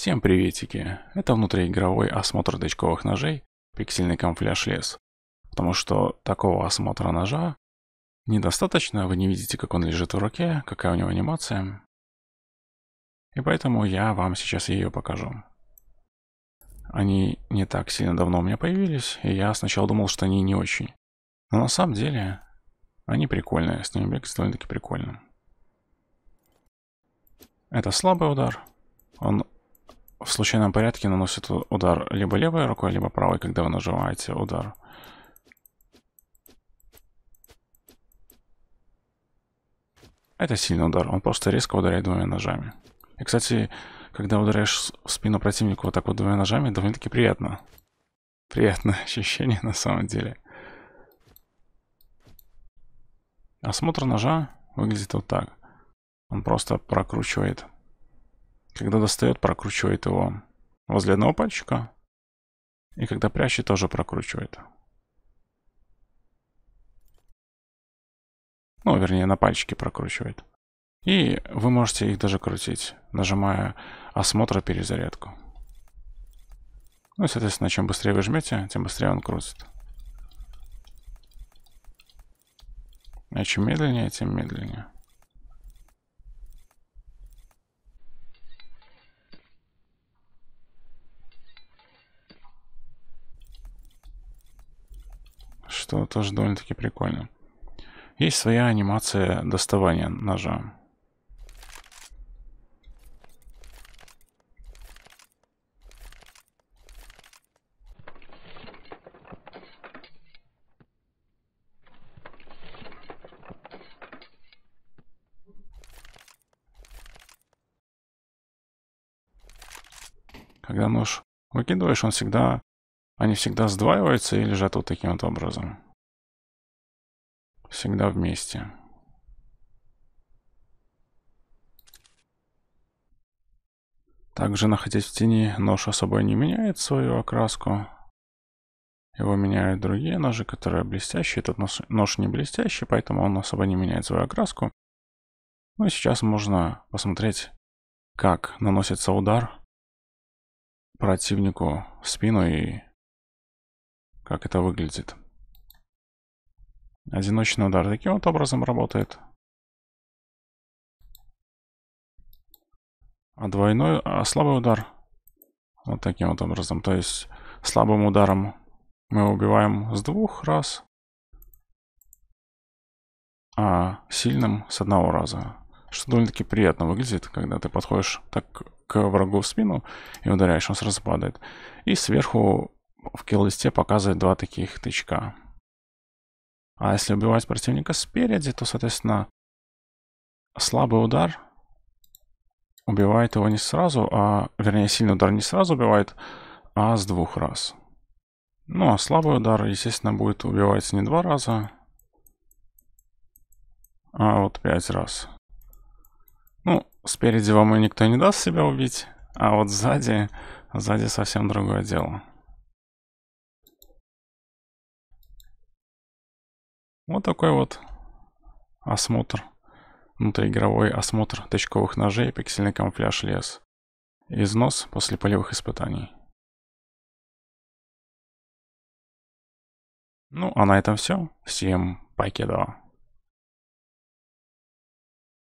Всем приветики! Это внутриигровой осмотр дочковых ножей «Пиксельный камуфляж лес». Потому что такого осмотра ножа недостаточно, вы не видите, как он лежит в руке, какая у него анимация. И поэтому я вам сейчас ее покажу. Они не так сильно давно у меня появились, и я сначала думал, что они не очень. Но на самом деле они прикольные, с ними бегать довольно-таки прикольно. Это слабый удар, случайном порядке наносит удар либо левой рукой, либо правой, когда вы нажимаете удар. Это сильный удар, он просто резко ударяет двумя ножами. И, кстати, когда ударяешь в спину противнику вот так вот двумя ножами, довольно-таки приятно. Приятное ощущение на самом деле. Осмотр ножа выглядит вот так. Он просто прокручивает когда достает, прокручивает его возле одного пальчика. И когда прячет, тоже прокручивает. Ну, вернее, на пальчике прокручивает. И вы можете их даже крутить, нажимая осмотр и перезарядку. Ну и, соответственно, чем быстрее вы жмете, тем быстрее он крутит. А чем медленнее, тем медленнее. что тоже довольно-таки прикольно. Есть своя анимация доставания ножа. Когда нож выкидываешь, он всегда они всегда сдваиваются или лежат вот таким вот образом. Всегда вместе. Также, находясь в тени, нож особо не меняет свою окраску. Его меняют другие ножи, которые блестящие. Этот нож, нож не блестящий, поэтому он особо не меняет свою окраску. Ну и сейчас можно посмотреть, как наносится удар противнику в спину и как это выглядит. Одиночный удар таким вот образом работает. А двойной, а слабый удар вот таким вот образом. То есть слабым ударом мы убиваем с двух раз, а сильным с одного раза. Что довольно-таки приятно выглядит, когда ты подходишь так к врагу в спину и ударяешь, он сразу падает. И сверху в килл-листе показывает два таких тычка. А если убивать противника спереди, то, соответственно, слабый удар убивает его не сразу, а, вернее, сильный удар не сразу убивает, а с двух раз. Ну, а слабый удар, естественно, будет убивать не два раза, а вот пять раз. Ну, спереди вам и никто не даст себя убить, а вот сзади, сзади совсем другое дело. Вот такой вот осмотр, внутриигровой осмотр точковых ножей, пиксельный камуфляж лес. Износ после полевых испытаний. Ну, а на этом все. Всем покедова.